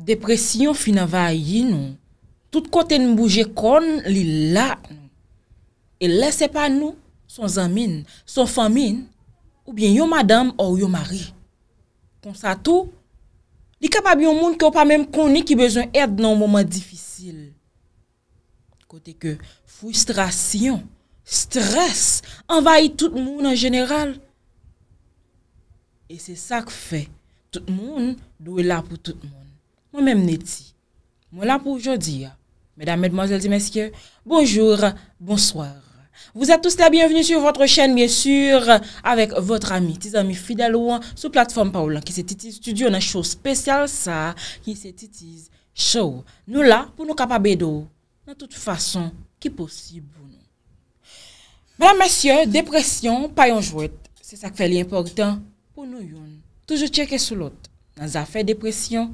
Depresyon fin avaye yi nou. Tout kote nou bouje kon li la nou. E lese pa nou, son zamin, son famin, ou bien yon madame ou yon mari. Konsa tou, li kapab yon moun ki ou pa mèm koni ki bezon ed nan mouman difisil. Kote ke fustrasyon, stres, avaye tout moun an general. E se sa k fe, tout moun nou e la pou tout moun. Mwen mèm neti, mwen la pou jodi ya. Mèdamèd mwazèl di mèsyè, bonjour, bonsoir. Vouzè tous la bienvenu sur vòtre chèn, mwen sèr, avèk vòtr amy, tis amy fidèl ou an, sou platfòm pa ou lan ki se titiz studio, nan chò spèsyal sa, ki se titiz show. Nou la pou nou kapabè do, nan tout fason ki posiboun. Mèdamèsyè, depresyon pa yon jwèt, se sa k fè li importan pou nou yon. Toujou tchèkè sou lot, nan zafè depresyon,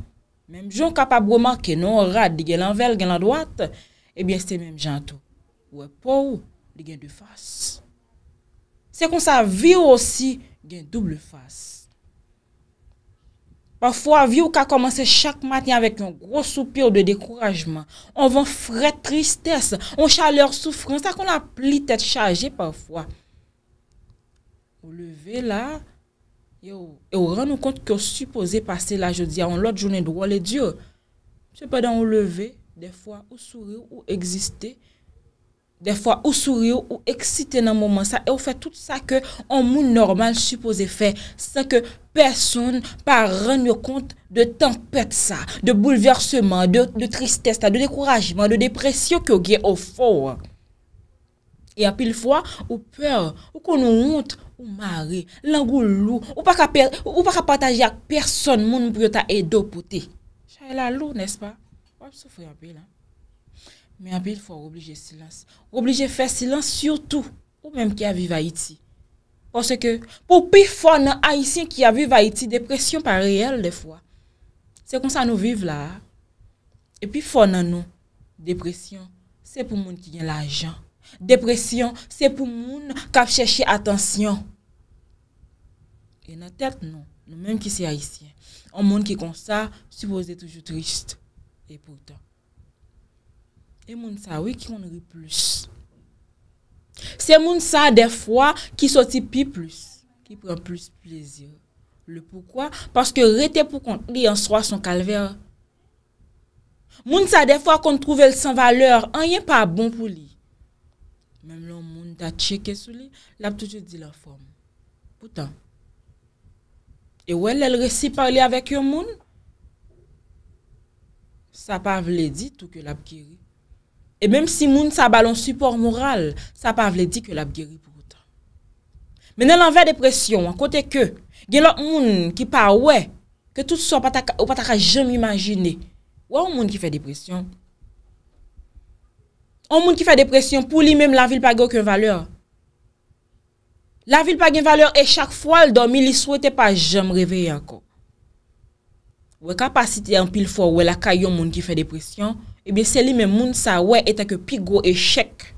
Même gens capables de remarquer, non, rad, il de a l'envers, droite, et eh bien, c'est même gens tout. Ouais, pauvre, il De a deux C'est comme ça, vie aussi, il double face. Parfois, vie ou qu'a commencé chaque matin avec un gros soupir de découragement. On vent frais tristesse, on chaleur souffrance, ça qu'on a pli tête chargée parfois. Vous levez là, on se rend compte que supposé passer là, je dis, en l'autre journée de rôle c'est pas dans on lever, des fois, ou sourire, ou exister. Des fois, ou sourire, ou exciter dans le moment ça. Et on fait tout ça que un monde normal supposé faire, sans que personne pas rendre compte de tempête ça, de bouleversement, de, de tristesse, de découragement, de dépression que vous au fort. Et à pile fois, ou peur, ou qu'on nous honte, Ou mare, langou lou, ou pa ka pataje ak person moun pou yo ta e do pote. Chay la lou, nespa? Wap soufri api la. Me api, fwa ou obligé silans. Ou obligé fè silans, surtout, pou mèm ki a vivayiti. Pwosè ke pou pi fwa nan aisyen ki a vivayiti, depresyon pa reyel de fwa. Se kon sa nou viv la. E pi fwa nan nou, depresyon, se pou moun ki gen la jan. Depresyon se pou moun Kap chèche atensyon E nan tèt nan Nou mèm ki se a yisi An moun ki konsa Supose toujou trist e, e moun sa wè ki moun ri plus Se moun sa defwa Ki soti pi plus Ki pren plus plezio Le poukwa? Paske rete pou kon li answa son kalver Moun sa defwa kon trouve l san valeur An yè pa bon pou li Mem lon moun ta cheke sou li, la pou toujou di la fòm. Poutan. E wè lè l resipa li avèk yon moun, sa pa vle di tou ke la pou kiri. E mèm si moun sa balon support moral, sa pa vle di ke la pou kiri poutan. Menè l anvè depresyon, an kote ke, gen lò moun ki pa wè, ke tout sou apataka jèm imagine, wè ou moun ki fè depresyon? On moun ki fè depresyon, pou li mèm la vil page okyon valeur. La vil page okyon valeur, e chak fwa l domi li souwete pa jèm revè yanko. Ou e kapasite an pil fwa ou e la kayon moun ki fè depresyon, e bè se li mèm moun sa wè etan ke pigou e chèk.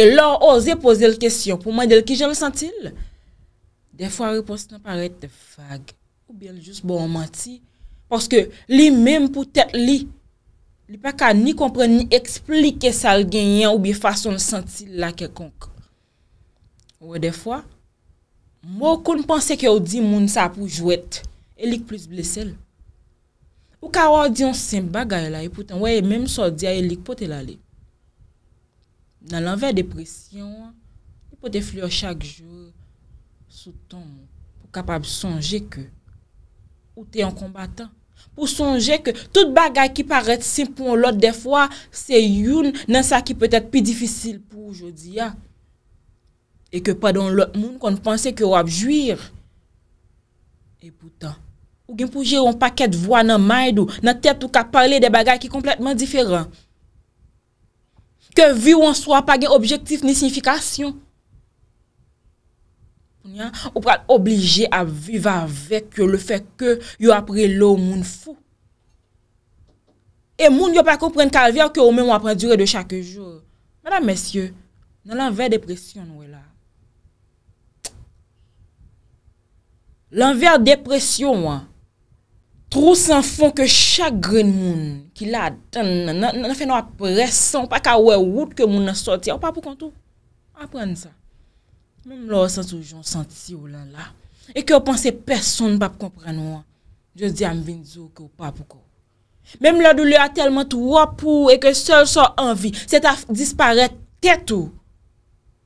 E lò ose pose l kèsyon pou mèndel ki jèm sentil. De fwa repos nan parete fag, pou bèl jous bo an manti. Poske li mèm pou tèk li. li pa ka ni kompren ni eksplike sal genyen ou bi fason senti la kekonk. Ou e defwa, mwokou n'pense ki ou di moun sa pou jwet, elik plus blesel. Ou ka ou di yon semp bagay la, ypoutan, e wè yè e mèm so di a elik potel ale. Nan l'enver depresyon, ypote e flyo chak jwou, soutan, pou kapab sonje ke, ou te yon kombatan. Ou sonje ke tout bagay ki paret simpou an lot defwa, se youn nan sa ki petet pi difisil pou oujodi ya. E ke pa don lot moun kon pense ki ou apjouir. E poutan, ou gen pou jè ou an paket vwa nan mayd ou nan tet ou ka pale de bagay ki kompletman diferan. Ke vi ou an swa pa gen objektif ni sinifikasyon. Ou pral oblige a vive avèk yo le fèk yo apre lo moun fou. E moun yo pa koupren kalver ki yo mè moun apre dure de chakè jour. Madame messie, nan l'enver depresyon wè la. L'enver depresyon wè. Trous san fon ke chakren moun ki la tan nan fè nou apresyon pa kawè wout ke moun an soti. Ou pa pou kontou? Aprende sa. Mem la ou sentou joun senti ou lan la, e ke ou panse person pa pou kompren ou an, je di a m vin dzo ke ou pa pou kou. Mem la dou li a telman tou wap ou, e ke sol so anvi, se ta dispare tetou,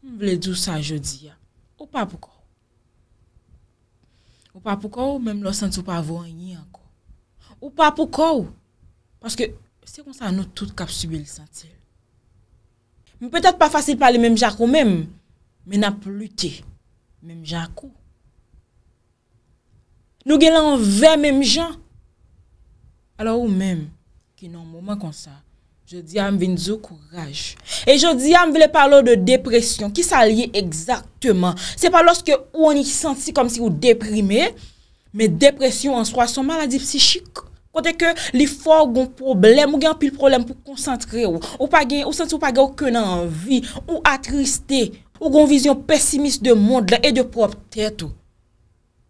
m wle di ou sa je di a, ou pa pou kou. Ou pa pou kou, mem la ou sentou pa vwen yi an kou. Ou pa pou kou, paske se kon sa nou tout kap subi li senti. Mi petat pa fasil pale menm jako menm, Men ap lute menm jan akou. Nou gen lan ve menm jan. Alo ou menm ki nan mouman kon sa, jodi am vin zo kou raj. E jodi am vilè parlo de depresyon. Ki sa liye exaktman? Se pa loske ou an yi senti kom si ou deprimé, men depresyon an swa son maladi psichik. Kote ke li fò ou gon problem, ou gen pil problem pou konsantre ou. Ou sensi ou pa gen ou ke nan anvi, ou atristé, Ou gwen vizyon pesimist de moun la e de prop tèt ou.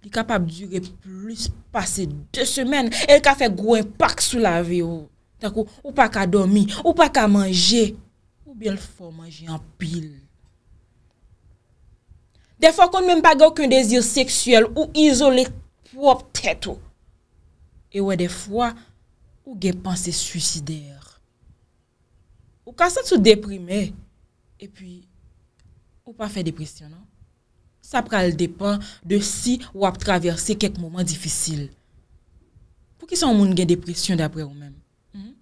Li kapap dure plus pase de semen. El ka fe gwen pak sou la ve ou. Tak ou, ou pa ka domi, ou pa ka manje. Ou bel fò manje an pil. De fò kon menm pa gwen kwen dezir seksyel ou izole prop tèt ou. E wè de fò, ou gen panse suicider. Ou ka se sou deprimè. E pi... Ou pa fe depresyon, an? Non? Sa pral depan de si ou ap traverse kek mouman difisil. Pou ki son moun gen depresyon dapre ou men? Hmm?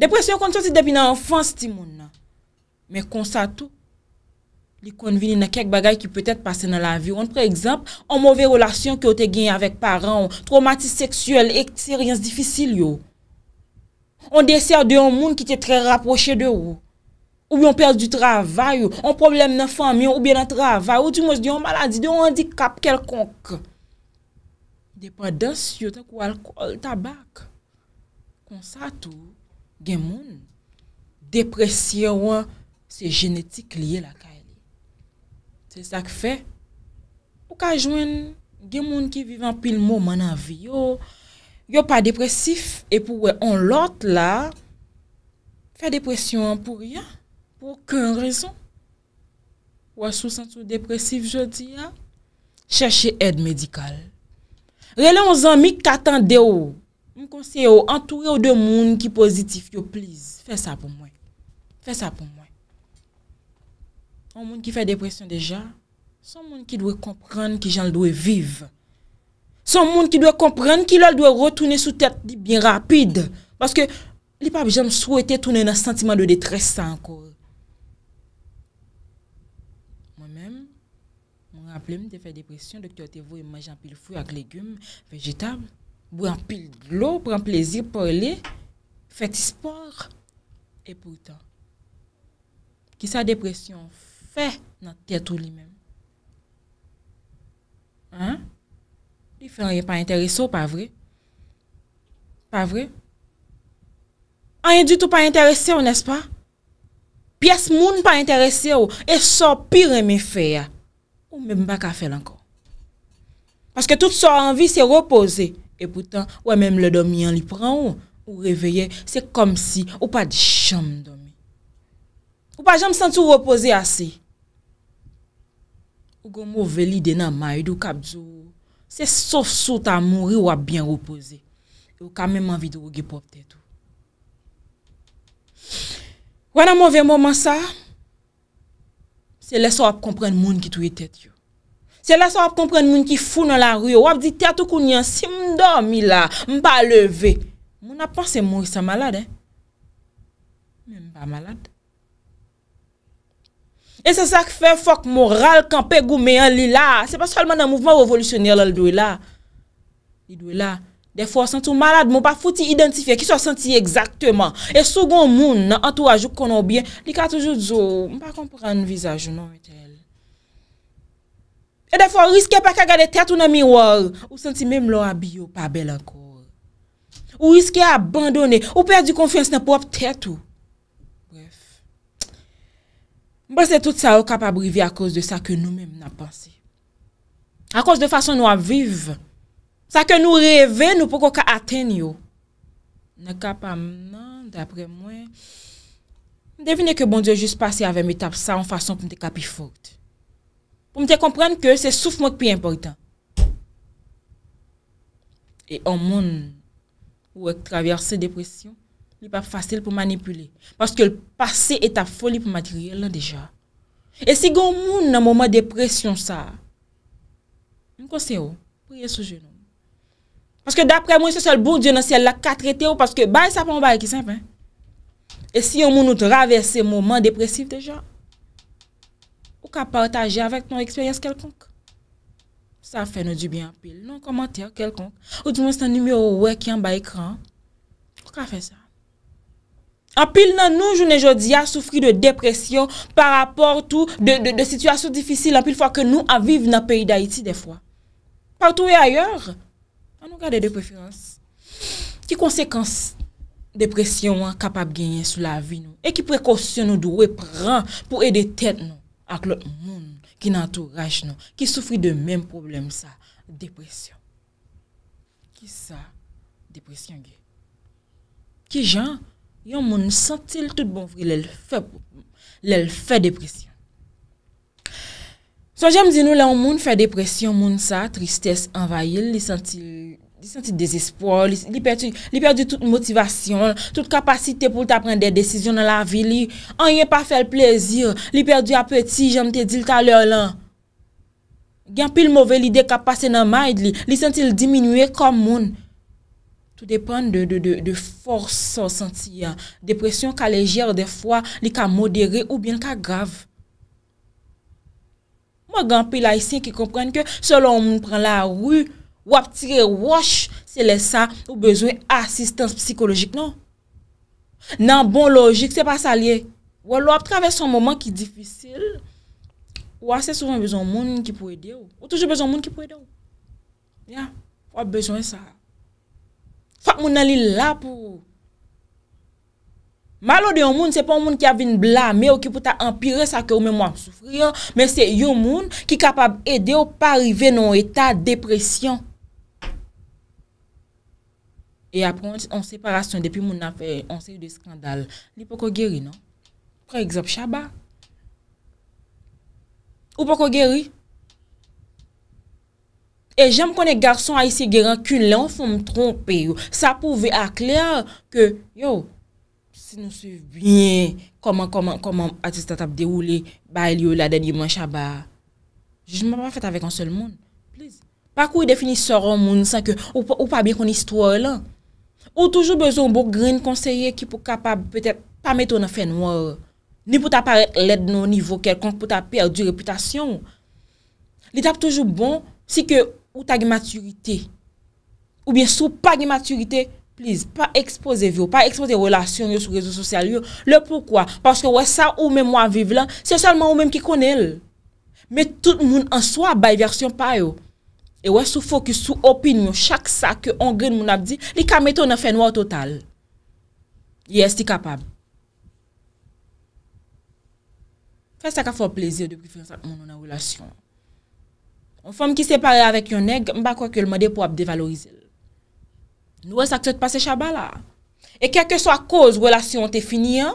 Depresyon kon soti debi nan enfans ti moun, an. Me konsa tou, li kon vini nan kek bagay ki peutet pase nan la vi. On pre ekzamp, an mouve relasyon ki ou te genye avek paran ou, traumatise seksuel, ekteriens difisil yo. On dese a de yon moun ki te tre rapproche de ou. Ou bi an perz di travay ou, an problem nan fami ou, ou bi nan travay ou, ou di mwes di an maladi, di an handikap kelkonk. De pa dans yo, te kwa alkool, tabak. Kon sa tou, gen moun, depresyon se genetik liye la kade. Se sa k fe, pou ka jwen gen moun ki vivan pil moun manan vi yo, yo pa depresif e pou we an lot la, fe depresyon pou riyan. Ou ken rezon? Ou asou sentou depresif je di ya? Cherche ed medikal. Rele ou zanmi katan de ou. M m'm konsye ou entoure ou de moun ki pozitif yo please. Fè sa pou mwen. Fè sa pou mwen. Ou moun ki fè depresyon deja. Son moun ki dwe komprende ki jan dwe vive. Son moun ki dwe komprende ki lal dwe rotoune sou tet di bin rapide. Paske li pa bi jan m souwete tounen nan sentiman de detresan kou. Prenplem, te fe depresyon, doke te vou yon manj anpil fwou ak legyum, vejetab, bou anpil glou, pren plezir, porle, fe ti spor. E poutan, ki sa depresyon fe nan tetou li men. An? Li fen an yon pa interese ou, pa vre? Pa vre? An yon ditou pa interese ou, nes pa? Pyes moun pa interese ou, e so piran mi fe ya. Ou mèm bak a fè lankon. Paske tout sa anvi se repose. E poutan, wè mèm le domi an li pran ou. Ou reveye, se kom si. Ou pa di chanm domi. Ou pa jèm senti ou repose ase. Ou gòm ouveli dena mayi d'ou kap djou. Se so sot a mouri ou a bien repose. Ou ka mèm anvi d'ou ge pop tè tou. Wè nan mò ve mò man sa a? Se lese wap kompren moun ki touye tet yo. Se lese wap kompren moun ki foun nan la ryo. Wap di te atou koun yon simdomi la. Mba leve. Mou na panse moun isa malade. Mba malade. E se sa ki fè fok moral kanpe goume yon li la. Se pa solman nan mouvman revolusyoner lal douye la. Li douye la. De fwa sentou malade moun pa fouti identife ki sou senti exakteman. E sou goun moun nan antouajou konon byen, li ka toujou dzo, oh, mpa kompora nan vizaj nou etel. E de fwa riske pa kagade tetou nan miwol, ou senti mem lor abiyo pa bel akor. Ou riske abandonne, ou perdi konfiyans nan pop tetou. Bref, mba se tout sa ou kapabrivi a kous de sa ke nou mem nan pansi. A kous de fason nou aviv. Sa ke nou reve, nou pou kon ka aten yo. Nè ka pa mnen, dè apre mwen, m devine ke bon diyo jist pase avèm etap sa, an fason pou m te kapi fort. Pou m te komprende ke se souf mèk pi importan. E an moun, ou ek travèrse depresyon, li pa fasil pou manipule. Paske l'pase etap foli pou materyèl la deja. E si goun moun nan mouman depresyon sa, m kon se yo, priye sou jeno. Aske dapre moun se sol bou diyo nan siel la kat rete ou paske bay sa pou mou bay ki sempen. E si yon moun nou travesse mouman depresif dejan, ou ka partaje avèk ton eksperyans kelkonk? Sa fè nou di bien apil. Non komantèr kelkonk. Ou di moun se tan numéro wèk yon ba ekran. Ou ka fè sa? Apil nan nou jounen jodi a soufri de depresyon par rapport ou de situasyon difisil apil fwa ke nou aviv nan peyi d'Haïti defwa. Partou e ayor. Ayo. A nou gade depreferans? Ki konsekans depresyon wak kapap genye sou la vi nou? E ki prekosyon nou dwe pran pou ede tet nou? Ak lout moun ki nan tou raj nou? Ki soufri de menm problem sa? Depresyon. Ki sa depresyon gen? Ki jan yon moun sentil tout bonvri lel fe depresyon? So jèm di nou lè ou moun fè depresyon moun sa, tristès envayil, li sentil desespo, li perdi tout motivasyon, tout kapasite pou ta pren de desisyon nan la vi li. An yè pa fèl plezir, li perdi apeti, jèm te dil ta lèr lan. Gyan pil mouve li de kapase nan mayd li, li sentil diminue kom moun. Tout depèn de fòrso sentiyan, depresyon ka lejèr defwa, li ka modère ou bien ka grav. Mwa gampi la isin ki kompren ke se lon moun pren la wu, wap tire wosh se lesa ou bezwen asistans psikolojik nou. Nan bon logik, se pa sa liye, wap traves son mouman ki difisil, wap se souvan bezon moun ki pou edye ou. Ou toujou bezon moun ki pou edye ou. Ya, wap bezon sa. Fak moun nalil la pou ou. Malo de yon moun, se pa yon moun ki avin blame ou ki pou ta empire sa kè ou mè mwa msoufri yon, mè se yon moun ki kapab ede ou pa rive nou etat depresyon. E apren yon separasyon, depi moun na fè, yon sè yon de skandal. Ni pou kò gèri, non? Pre exemple, chaba. Ou pou kò gèri? E jèm konè garson a yisi gèran kùn lè ou fè mè trompè yon. Sa pou vè aklèr kè yon. Si nou sive byen, koman, koman, koman, ati se ta tap deroule baye liyo la denye mwen chaba. Jou mwen pa pa fete avek an sel moun. Pakou e defini soron moun san ke ou pa bi kon istwa la. Ou toujou bezou mbo green konserye ki pou kapab petèp pa meto nan fè nwa. Ni pou ta pare led nou nivou kelkon pou ta perdi reputasyon. Li tap toujou bon, si ke ou ta ge maturite. Ou biensou pa ge maturite. Please, pa expose yon, pa expose yon relasyon yon sou rezo sosyal yon. Le poukwa? Paske wè sa ou mèm wè vive lan, se salman ou mèm ki kone l. Mè tout moun an swa bay versyon pa yon. E wè sou fokus sou opin yon, chak sa ke ongren moun ap di, li kametou nan fè nou wè total. Ye esti kapab. Fè sa ka fò plézi yo depi fè yon salman moun an relasyon. Mwen fè m ki separe avèk yon neg, mba kwa ki yon mède pou ap devalorize l. Nou es akse te pase chabal la. E kèkè so a koz, relasyon te fini an,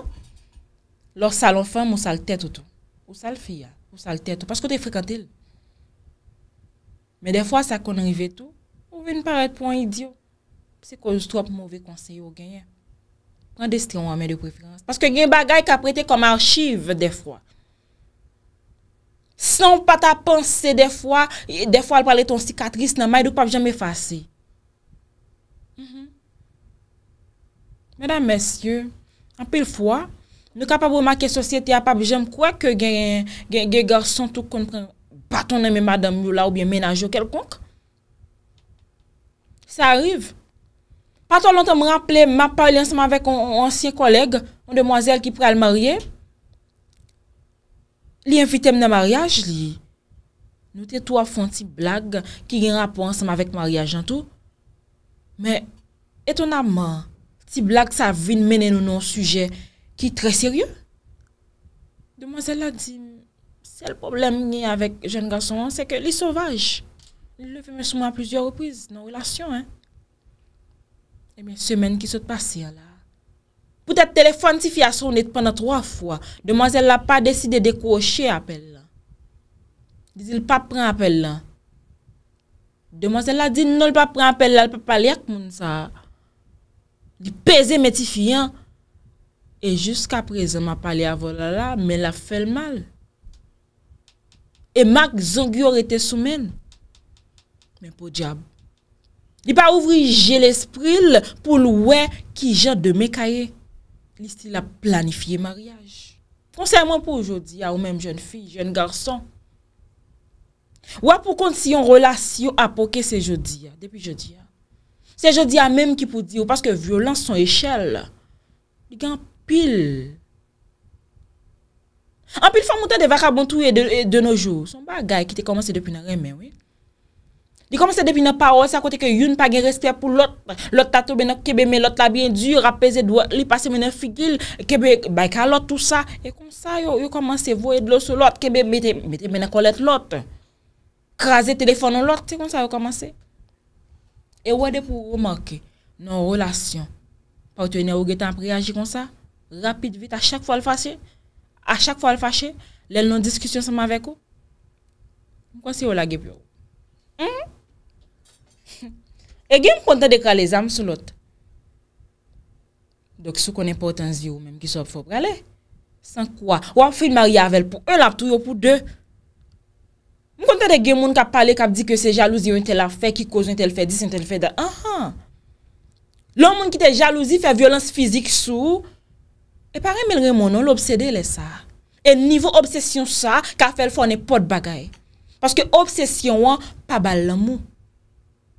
lò salon fèm ou sal tèt ou tou. Ou sal fèm, ou sal tèt ou tou. Paske ou te frikantè lè. Mè defwa sa konan rive tou, ou veni paret pou an idyo. Se konjou to ap mouve konsey ou genyen. Kwen destri an waman de prefirans. Paske gen bagay ka prete koma archiv defwa. San pa ta pensè defwa, defwa al pale ton sikatris nan may, dò pa jen mè fasey. Mèdam mèsyè, anpil fwa, nou kapap wè makè sosyete apap, jèm kouè kè gen gè garson tout konpren ou paton nèmè madame ou la ou bè menaj yo kelkonk. Sa arrive. Paton lontèm rappelè, mè pa lènsèm avèk ou ansye koleg, ou demwazèl ki prè al marye. Li enfite mè nan mariage li. Nou tè tou a fon ti blag ki gen rappel ansèm avèk mariage an tou. Mè, eton amman, Ti blak sa vin mene nou nou suje ki tre sirye. Demanze la di, sel problem ni avèk jen ganson, se ke li sauvaj. Li le veme souman plizio repriz nan relasyon. E men semen ki sot pasir la. Poutè telefon ti fiason et pwena troa fwa. Demanze la non, pa deside dekwoshe apel la. Dizi l pa pre apel la. Demanze la di, nou l pa pre apel la, l pa pale ak moun sa. Demanze la. Di peze meti fiyan E jiska prezen ma pale a volala Men la fel mal E mak zangyo rete soumen Men pou diab Di pa ouvri jel espril Poul wè ki jad de me kaye Nistil la planifiye maryaj Konser mwen pou oujodi Ou menm jen fi, jen garson Ou apou kont si yon relasyon Apoke se jodi Depi jodi ya Se je di a mem ki pou di ou, paske violans son eshel. Di gen pil. An pil fwa mouten de vaka bontouye de e, noujou. Son bagay ki te komanse depi nan remen, wè. Di komanse depi nan parou, sa kote ke youn pa gen restè pou lot. Lot tatou ben nan kebe, men lot la biye djur, apese dwa li pase men nan figil, kebe bayka lot, tout sa. E kon sa yo, yo komanse voed loso lot, kebe mette men akolet lot. Krasè telefonon lot, se kon sa yo komanse. E wè de pou ou remakè nan relasyon, partwene ou getan preyaji kon sa, rapit vit a chak fwa l fache, a chak fwa l fache, lèl nan diskusyon seman vek ou, mwen kwa si ou lagè pyo ou. E gen m kontè de kalè zanm sou lot. Dok sou konè portansi ou menm ki sop fwa pralè. San kwa, wè m fwi marye avel, pou el ap tou yo, pou dey. Mwen konta de gen moun kap pale kap di ke se jalouzi yon tel afek, ki koz yon tel fedi, sen tel fedi. Anhan! Loun moun ki te jalouzi fe violans fizik sou, e pare mel remon nou l'obsede le sa. E nivou obsesyon sa, ka fel fwane pot bagay. Paske obsesyon wan, pa bal lammou.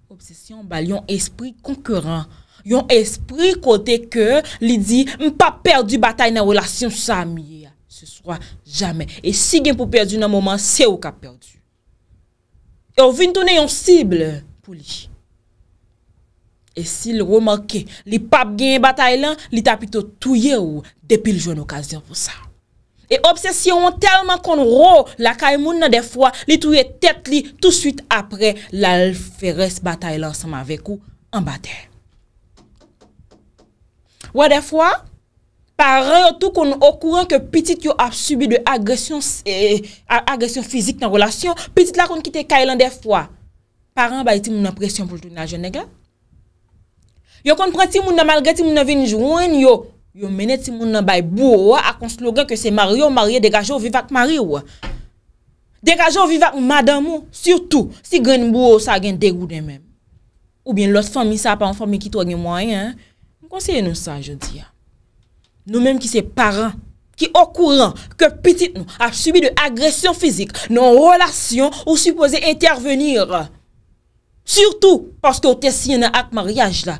Obsesyon bal yon espri konkurant. Yon espri kote ke li di, mwen pa perdi batay nan relasyon sa miye. Se swa jame. E si gen pou perdi nan mouman, se ou ka perdi. E ou vintounen yon sible pou li. E si l remanke li pap genye batay lan, li tapito touye ou depil joun okasyon pou sa. E obsesyon telman kon ro la kay moun nan defwa, li touye tet li tout suite apre l alferes batay lan seman vek ou an batay. Ou de fwa, Paran yo tou kon nou okouran ke pitit yo ap subi de agresyon fizik nan relasyon. Pitit la kon kite kailan defwa. Paran baye ti moun apresyon pou l'tou na jenega. Yo kon prenti moun nan malge ti moun nan vini jwenn yo. Yo menet ti moun nan baye bouwa a konslogen ke se mariyo marye degaje ou vivak mariyo. Degaje ou vivak ou madamou. Siyoutou si gen bouwa ou sa gen degou den men. Ou bien los fami sa pa an fami ki tou agen mwanyen. M konsye nou sa jodi ya. Nou menm ki se paran, ki okouran, ke pitit nou ap subi de agresyon fizik, nou an relasyon ou supose intervenir. Surtou, paske ou tes si yon an ak mariage la.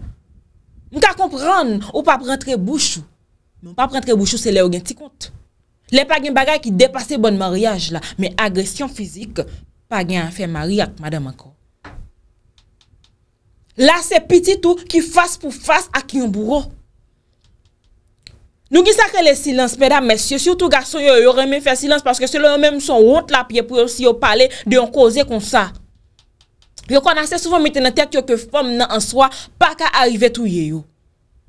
Nou ka kompran ou pa prentre bouchou. Non pa prentre bouchou, se le ou gen ti kont. Le pa gen bagay ki depase bon mariage la, men agresyon fizik, pa gen an fe mari ak madame anko. La se pitit ou ki fase pou fase ak yon bourou. Nou ki sakre le silans, mèdam, mèsyo, sou tou gason yo yon remè fè silans, paske sou lò yon mèm son wot la pye pou yon si yo pale de yon koze kon sa. Yo kon asè soufou mètene tek yo ke fòm nan ansoa, pa ka arrive tou ye yo.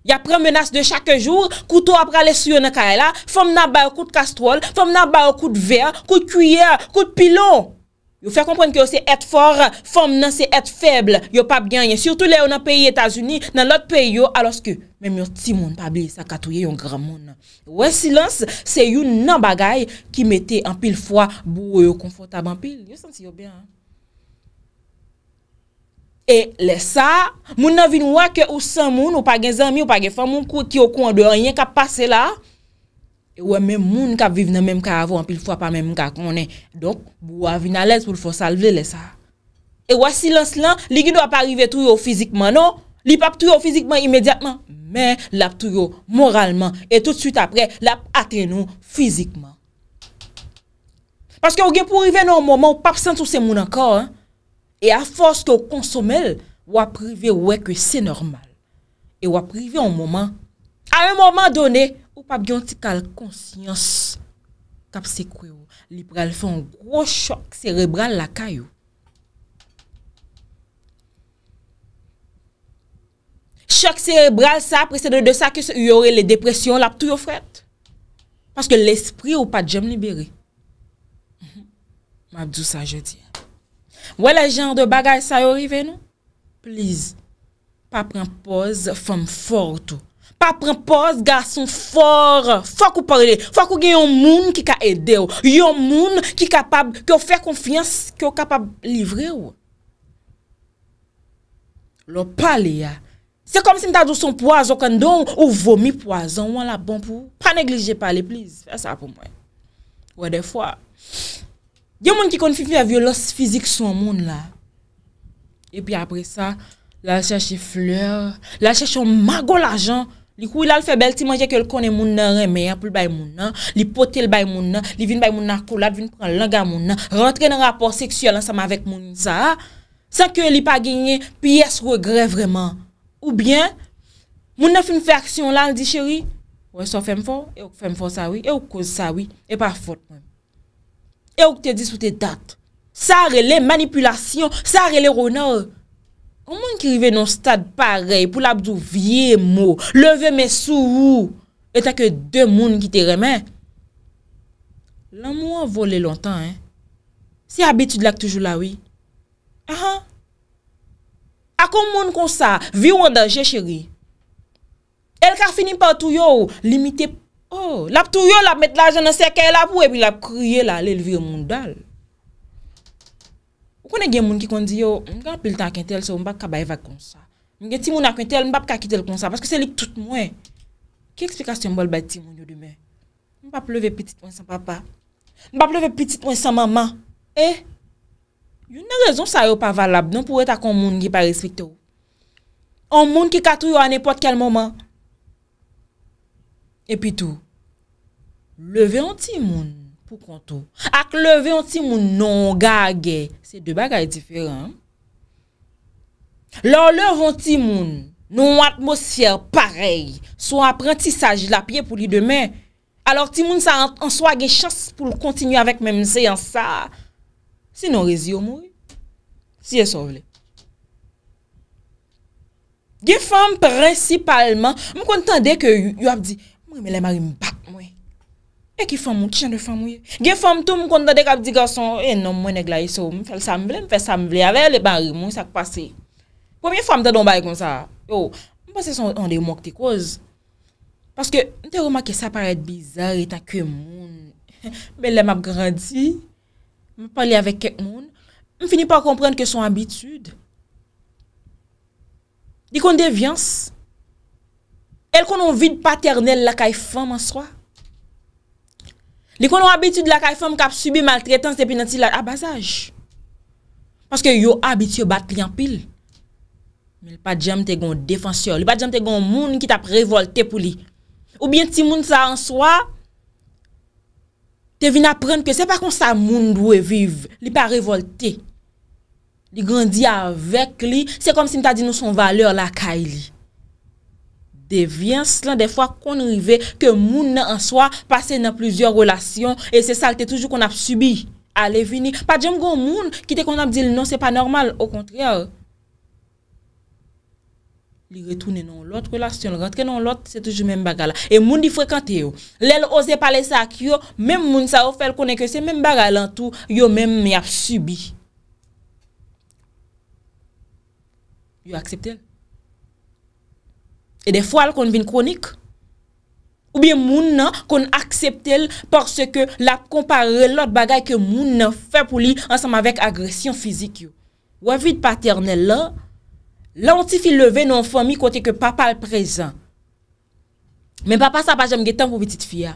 Ya pre menas de chake jour, koutou apra le suyo nan kare la, fòm nan bayo kout kastwol, fòm nan bayo kout ver, kout kuyè, kout pilon. Yo fè kompwen kè yo se et fòr, fòm nan se et fèbl, yo pab genyen. Surtout le yo nan peyi Etasuni, nan lot peyi yo, alòs ke mèm yo ti moun pab le, sa katouye yon gran moun nan. Wè silans, se yon nan bagay ki mette anpil fòa, bou yo konfotab anpil. Yo sèm si yo ben. E lè sa, moun nan vin wak yo ou san moun, ou pagen zami, ou pagen fòm moun, ki yo kou an dewen, yon ka pase la. E wè men moun kap viv nan menm ka avon, pil fwa pa menm ka konen. Dok, bou avin alèz pou l'fò salve lè sa. E wè silens lan, ligi nou ap arrive tou yo fizikman, non? Li pap tou yo fizikman imediatman, men lap tou yo moralman, et tout süt apre, lap atre nou fizikman. Paske ou gen pou rive nou an mouman, ou pap san sou se moun an ka, e a fòs ki ou konsomel, wè prive wè ki se normal. E wè prive an mouman. A an mouman donè, Ou pap yon ti kal konsyons kap se kwe ou. Li prel fè an gro chok serebral la kayou. Chok serebral sa apresede de sa ki yore le depresyon la ptou yo fret. Paske l'esprit ou pa djem libere. Mhm. Ma djou sa je di. Ouwe la jenre de bagay sa yo rive nou? Please, pap impoz fèm fort ou. pa prempos gason for, fwa kou pale, fwa kou gen yon moun ki ka ede ou, yon moun ki kapab, ki ou fè konfians, ki ou kapab livre ou. Lo pale ya, se kom si mta dou son poaz ou kanda ou vomi poazan ou an la bon pou, pa neglije pale, please, fè sa pou mwen. Ouè defwa, gen moun ki kon fifi a violos fizik sou an moun la, epi apre sa, la chèche fleur, la chèche magol ajan, Li kou ilal febel ti manje ke l konen moun nan remeyan pou l bay moun nan, li pote l bay moun nan, li vin bay moun nan koulat, vin pran langa moun nan, rentre nan rapor seksyel ansama vek moun sa. San ke li pa genye, piye sre gre vreman. Ou bien, moun nan fin fersyon lan di cheri, wè so fèm fò, e wè fèm fò sa wè, e wè kòz sa wè, e pa fòt moun. E wè k te di sou te dat, sa rele manipulasyon, sa rele ronor. Kou moun ki rive nou stad parey pou labdou vie mou, leve mè sou ou, et akè dè moun ki te remè? Lan mou an vole lontan, se abitid lak toujou lawi. A kon moun konsa, viwanda jè chéri. El kar finim pa tou yo, limitè. Oh, labdou yo, labd met lajè nan sekè la pou, epi labd kriye la, lèl vie moun dal. Ou konen gen moun ki kon di yo, mwen gen pil tan kwen tel se ou mwen bak kaba eva kon sa. Mwen gen timoun akwen tel, mwen bak kakite l kon sa. Paske se lik tout mwen. Ki eksplikasyon mwen bwa l bati moun yo di men? Mwen bak pleve petit mwen sa papa. Mwen bak pleve petit mwen sa mama. Eh! Yon nan rezon sa yo pa valab, non pou et akon moun ki pa respekte ou. An moun ki katou yo an epot kel mouman. E pi tou. Leve an timoun. pou konto. Ak leve yon timoun non gage, se de bagay diferan. Lan leve yon timoun nou atmosfer parey, sou apren ti sa jilapye pou li demen, alor timoun sa answa gen chans pou l'kontinu avèk mèm se yon sa, se non rezi yo mou. Si yon so vle. Gen fèm principalman, moun kontande ke yon ap di, moun mèm lè marim bak. E ki fèm moun, ki chan de fèm moun e? Ge fèm tou moun konta de kap di gason, e nan mwen e gla yisou, mwen fèl samvle, mwen fèl samvle, avèl e bari moun sa k pasè. Kwenye fèm te don bay kon sa? Yo, mwen pasè son an de mok te kouz. Paske, mwen te roma ke sa paret bizar e ta kè moun. Mwen lè m ap gradi, mwen pali avèk kèk moun, mwen fini pa komprenn ke son abitud. Di kon devyans, el kon an vide paternel la kaj fèm an swa. Li konon wabitude la kay fèm kap subi maltretans te pinanti la abasaj. Paske yo wabitio bat li anpil. Li pa djem te gon defansyon, li pa djem te gon moun ki tap revolte pou li. Ou bien ti moun sa ansoa, te vin aprenn ke se pa kon sa moun dwe vive. Li pa revolte, li grandi avèk li, se kom si mta di nou son valeur la kay li. devyen slan de fwa kon rive ke moun nan answa pase nan plusieurs relasyon e se salte toujou kon ap subi. A le vini, pa djem gwo moun ki te kon ap di l non se pa normal. Au kontryar, li retoune nan lot relasyon, rentre nan lot, se toujou men bagala. E moun di frekante yo. Lel ose pale sa ak yo, men moun sa ou fel koneke se, men bagala an tou, yo men mi ap subi. Yo aksepte yo. E de fwal kon vin kronik. Ou bien moun nan kon akseptel porsè ke la kompare lòt bagay ke moun nan fè pou li ansam avèk agresyon fizik yo. Ou avit paternel la, la onti fi leve nan fòmi kote ke papa al prezant. Men papa sa pa jèm gètan pou vitit fia.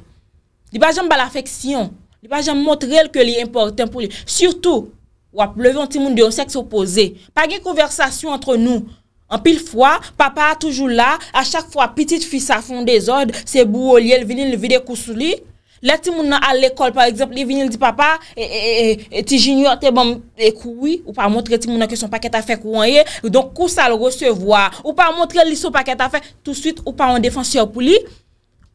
Di pa jèm bal afeksyon. Di pa jèm montre el ke li importan pou li. Surtou, ou ap leve onti moun de yon seks opose. Pa gen konversasyon antre nou moun. An pil fwa, papa a toujou la, eh, eh, eh, bon, a chak fwa pitit fisa fon de zon, se bou olye l vinil vide kousou li. Le ti mounan al ekol par ekseple, li vinil di papa, ti jinyon te bom ekoui, ou pa montre ti mounan ke son paket a fek ou an ye, ou donk kousa l resevoa, ou pa montre li son paket a fek tout suite, ou pa an defansi yo pou li.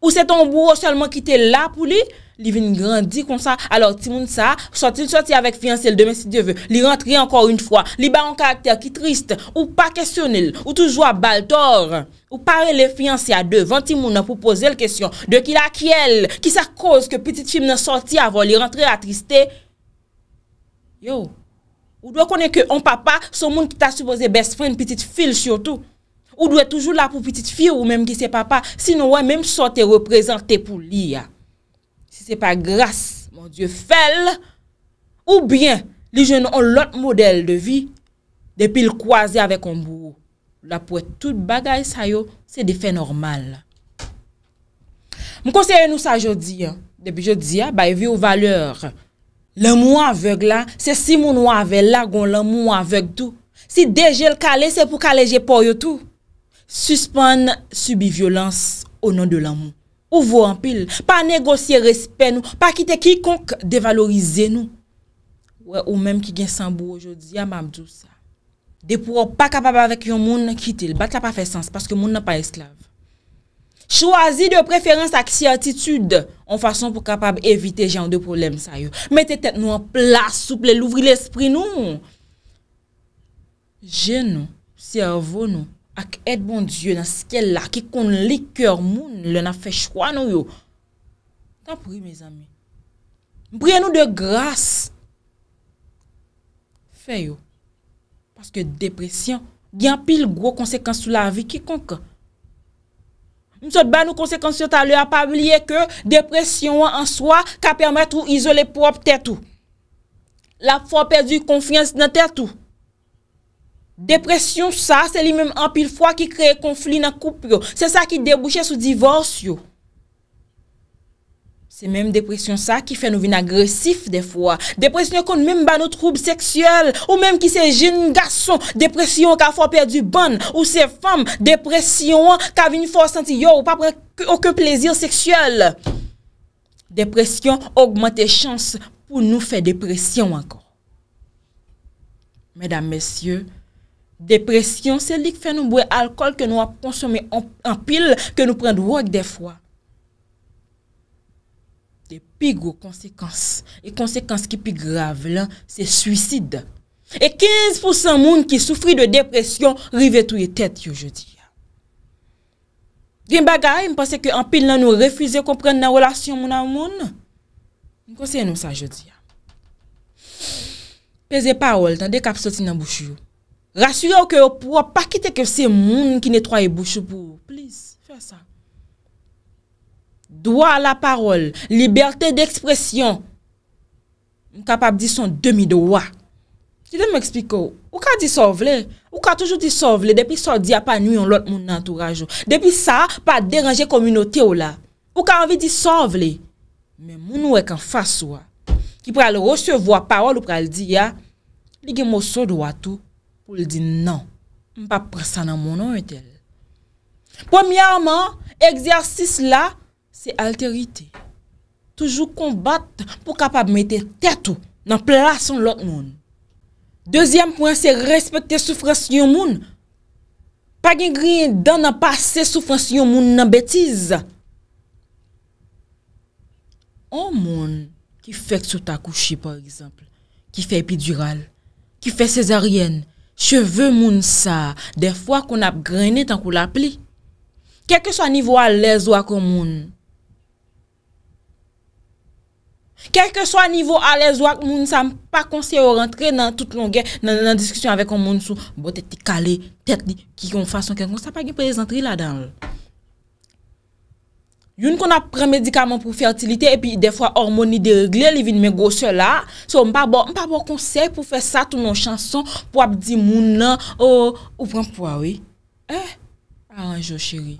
Ou se ton bourou selman ki te la pou li, li vin grandi kon sa, alor ti moun sa, sorti n sorti avèk fiancièl demè si dievè, li rentri ankor un fwa, li ba an karakter ki trist, ou pa kestyonil, ou toujwa baltor. Ou pare le fiancièl devan ti moun nan pou pose l kestyon, de ki la kiel, ki sa koz ke petit film nan sorti avò, li rentri atristè. Yo, ou dwe konen ke on papa, son moun ki ta souboze best friend, petit fil surtout. Ou dwe toujou la pou pitit fi ou mèm ki se papa, si nou wè mèm sote reprezentè pou li ya. Si se pa grase, mon dieu, fel, ou bien, li jenon lout model de vi, depi l kwaze avèk an bou. La pou et tout bagay sa yo, se defè normal. Mou konseye nou sa jodi, depi jodi ya, baye vi ou valeur. Le mou avèk la, se si mou nou avèk la, gon le mou avèk tou. Si deje l kale, se pou kale je pou yo tou. Suspon subi violans O nan de lan moun Ou vo ampil Pa negosye respen nou Pa kite kikonk devalorize nou Ou menm ki gen sambou De pou ou pa kapab avèk yon moun Kite l, bat la pa fè sens Paske moun nan pa esklav Choisi de preferans ak si atitude On fason pou kapab evite jen ou de problem sa yon Mete tet nou an plas Souple l ouvri l esprin nou Gen nou Servo nou ak et bon Diyo nan skel la ki kon li kèr moun lè nan fè chwa nou yo. Tampri mè zami. Mpriye nou de grase. Fè yo. Paske depresyon, gen pil gro konsekans sou la vi kikon ka. Mpso t'ba nou konsekans sou ta lè apabliye ke depresyon wè an swa ka pèrmè trou izole pou ap tètou. La fò pèrdu konfiyans nan tètou. Depresyon sa, se li mèm empil fwa ki kreye konflik nan koup yo. Se sa ki debouchè sou divors yo. Se mèm depresyon sa ki fè nou vin agresif de fwa. Depresyon yo kon mèm ban nou troub seksyel. Ou mèm ki se jen gason. Depresyon yo ka fwa perdi ban. Ou se fèm depresyon yo ka vin fwa senti yo. Ou pa prek okun plezir seksyel. Depresyon augmente chans pou nou fè depresyon ankon. Mèdam, mèsyon... Depresyon se li k fè nou mbwe alkol ke nou ap konsome anpil ke nou pren d'wok defwa. De pig ou konsekans. E konsekans ki pig grave lan, se suicid. E 15% moun ki soufri de depresyon rive touye tèt yo je di. Gim bagay, mpase ke anpil nan nou refuize kompren nan wola syon moun an moun. Mkonseye nou sa je di. Peze pa wol, tan dek ap soti nan bouchi yo. Rasurè ou ke ou pouwa pa kite ke se moun ki netroye bouchou pou. Please, fè sa. Dwa la parol, liberte d'ekspresyon. Mwen kapap di son demi de wak. Jide mwen eksplikou. Ou ka disovle? Ou ka toujou disovle? Depi sa di apanuyon lot moun entourage ou. Depi sa, pa deranje kominote ou la. Ou ka anvi disovle? Men moun ou ek an fass ou a. Ki pral rosevwa parol ou pral di ya. Ligi mou so do atou. Ou l di nan, m pa presa nan moun an etel. Premyaman, egzersis la, se alterite. Toujou konbat pou kapab mette tetou nan plason lòk moun. Dezyem pwen se respete soufras yon moun. Pa gen griye dan nan pase soufras yon moun nan betiz. An moun ki fek sou takou chi, por exemple, ki fe epidural, ki fe cesaryen, Cheve moun sa, de fwa kon ap grene tan kou la pli. Kèk ke so a nivou a lez wak moun. Kèk ke so a nivou a lez wak moun sa, m pa konsye ou rentre nan tout longè nan nan nan diskisyon avek moun sou. Bo te te kale, te te di, ki kon fason ken kon, sa pa gen prezantri la dan lè. Youn kon ap pre medikaman pou fertilite, epi defwa hormoni de regle, li vin men gose la, so m pa bon konsey pou fe sa tou nou chanson, pou ap di moun nan, oh, ou pren pwa we. Eh, par anjou chiri.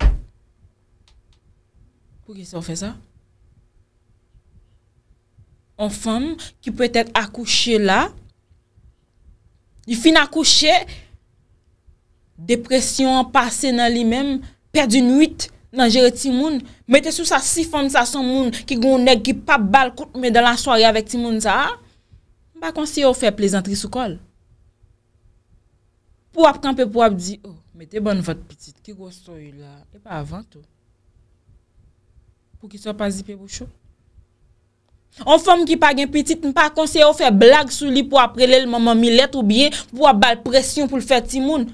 Pou ki sa ou fe sa? Un fèm ki pwè tèt akouche la, y fin akouche, depresyon an pase nan li mèm, perdi nou ite, nan jere ti moun, mette sou sa sifon sa son moun ki goun neg ki pap bal kout me dan la soarye avek ti moun sa a mpa konseye ou fe plezantri sou kol pou ap kanpe pou ap di oh, mette bon vat pitit ki goun sou yu la e pa avantou pou ki sou pa zipi pou chou an fom ki pagin pitit mpa konseye ou fe blag sou li pou ap prelele maman mi let ou biye pou ap bal presyon pou le fe ti moun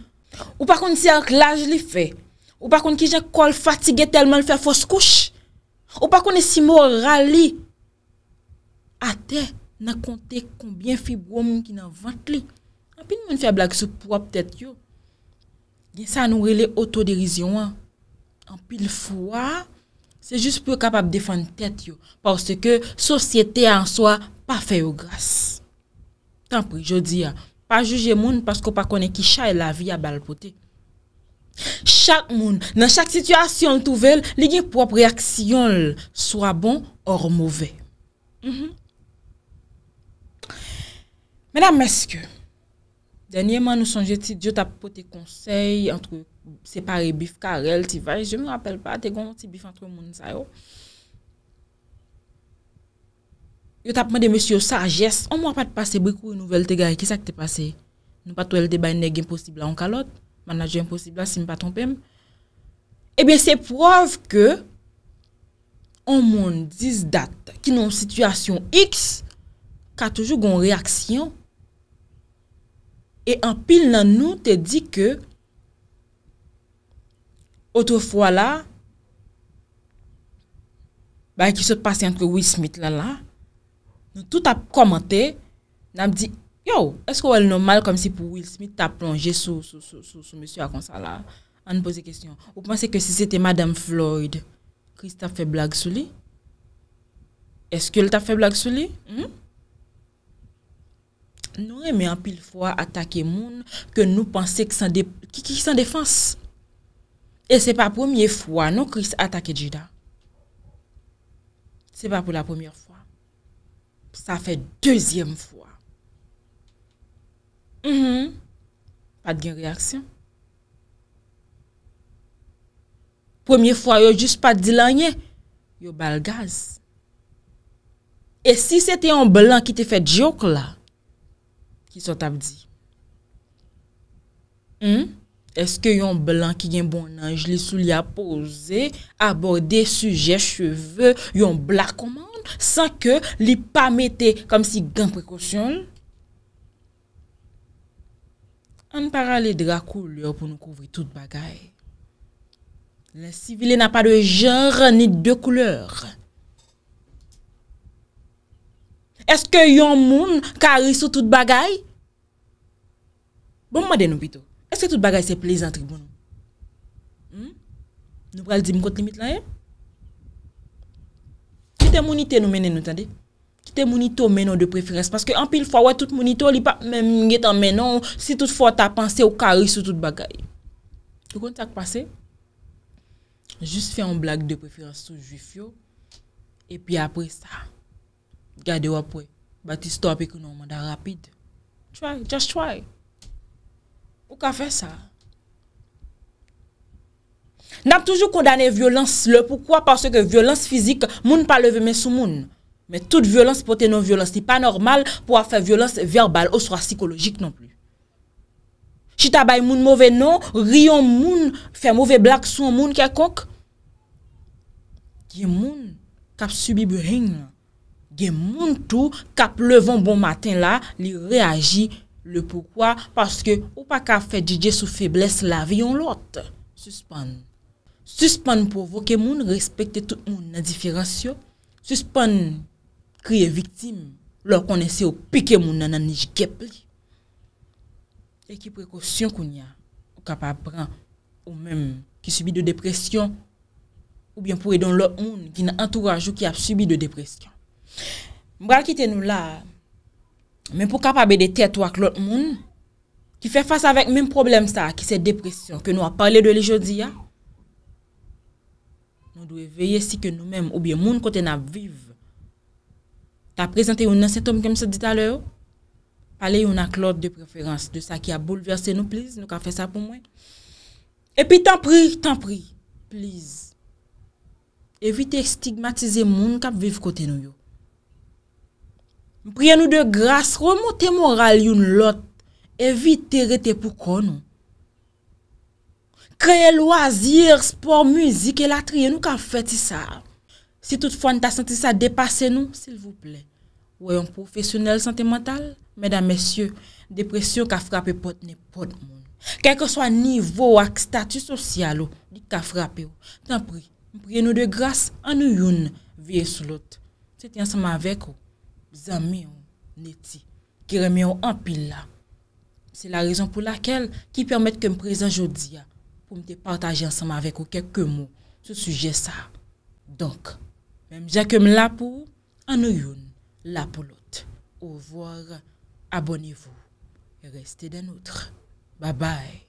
ou pa konseye ou klaj li fe Ou pa kon ki jen kol fatigè telman l fè fos kouch? Ou pa kon e si morali? Ate, nan konte konbyen fibromi ki nan vant li? Anpil moun fè blag sou pwap tèt yo? Gen sa nou rele otodirizyon anpil fwa, se jist pou kapap defan tèt yo, pwase ke sosyete ansoa pa fè yo gras. Tampri, jodi an, pa juje moun pasko pa kon e ki chay la vi a bal potè. Chak moun nan chak situasyon l touvel Lige prop reaksyon l Swa bon or mouve Menam meske Denye man nou sonje ti Yo tap po te konsey Antre separe bif karel ti vay Je mi rappel pa te gon ti bif antre moun Yo tap moun de monsi yo sa A jes, on mwa pa te pase Bikou nouvel te gaye, kisa te pase Nou pa touel te bay neg imposible an kalot manajou yon posiblase si m pa tonpem, ebe se pouav ke, an moun diz dat, ki nou yon situasyon X, ka toujou yon reaksyon, e an pil nan nou te di ke, oto fwa la, ba ki se pase antre wismit lan la, nou tout ap komante, nan m di, Yo, esko ou al normal konm si pou Will Smith ta plonge sou mounsou akonsala an pouzi kestyon? Ou pwese ke si se te Madame Floyd, Chris ta fe blag sou li? Eske l ta fe blag sou li? Hmm? Nou reme an pil fwa atake moun, ke nou pwese ki san defense. E se pa pwemi fwa, nou Chris atake djida. Se pa pou la pwemi fwa. Sa fe djezyem fwa. Hmm, pat gen reaksyon. Premier fwa yo jis pat di lanyen, yo bal gaz. E si se te hmm? yon blan ki te fet jok la, ki sot ap di. Hmm, eske yon blan ki gen bon anj li sou li apose, aborde suje cheve, yon blan komande, san ke li pa mette kom si gen prekosyon l. An para le drakou li yo pou nou kouvri tout bagay. Le sivile na pa de jernit de kouleur. Eske yon moun karisou tout bagay? Bon mwa den nou pito? Eske tout bagay se plezant tribon nou? Hmm? Nou pral di mkot limit lan ye? Eh? Si te mounite nou mene nou tande? te mouni tou menon de preferens, paske an pil fwa wè tout mouni tou, li pa mèm mwenye tan menon, si tout fwa ta panse, ou karis ou tout bagay. O kon tak pase? Jus fè an blag de preferens sou ju fyo, e pi apre sa. Gade wapwe, batis tou apik nou mwen da rapid. Try, just try. Ou ka fè sa? Nam toujou kondane violens lè, poukwa? Paske violens fizik, moun pa leve men sou moun. Men tout violans pote nan violans li pa normal pou a fe violans verbal ou swa psikolojik nan pli. Chita bay moun mouve nan, riyon moun fe mouve blak sou moun kakok. Gye moun kap subi bou ring. Gye moun tou kap levon bon maten la li reagi le poukwa paske ou pa kap fe didye sou febles la vi yon lot. Suspon. Suspon pou vo ke moun respekte tout moun nan diferasyon. Suspon pouvo. kriye viktim lor konese ou pike moun nan anij gep li. E ki prekosyon koun ya, ou kapap bran ou menm ki subi de depresyon, ou bien pou edon lor moun ki nan entourage ou ki ap subi de depresyon. Mbral kite nou la, menm pou kapap be de tet wak lor moun, ki fe fasa vek menm problem sa ki se depresyon ke nou a pale de li jodi ya, nou dwe veye si ke nou menm ou bien moun kote nan vive Ta prezente yon nan sentom kem se dit alè yo. Pale yon nan klod de preferans. De sa ki a boule verse nou pliz. Nou ka fe sa pou mwen. Epi tan pri, tan pri. Pliz. Evite stigmatize moun kap viv kote nou yo. Mprie nou de grase. Remote moral yon lot. Evite rete pou kon nou. Kreye loazier, sport, muzik, elatri. Mprie nou ka feti sa. Si tout fwa n ta senti sa depase nou, sil vou ple. Ouwe yon profesyonel sentimental, medan mesye, depresyon ka frape pot ne pot moun. Kèk ke swa nivou ak statu sosyal ou, dik ka frape ou, tan pri, m priye nou de grase an nou youn, vie sou lot. Se ti ansama vek ou, m zanmi ou neti, ki remi ou an pil la. Se la rezon pou lakel, ki permette ke m prezan jodi ya, pou m te partaje ansama vek ou, kek ke mou, sou suje sa. Donk, Même Jacques là pour un là pour l'autre. Au revoir, abonnez-vous et restez des nôtres. Bye bye.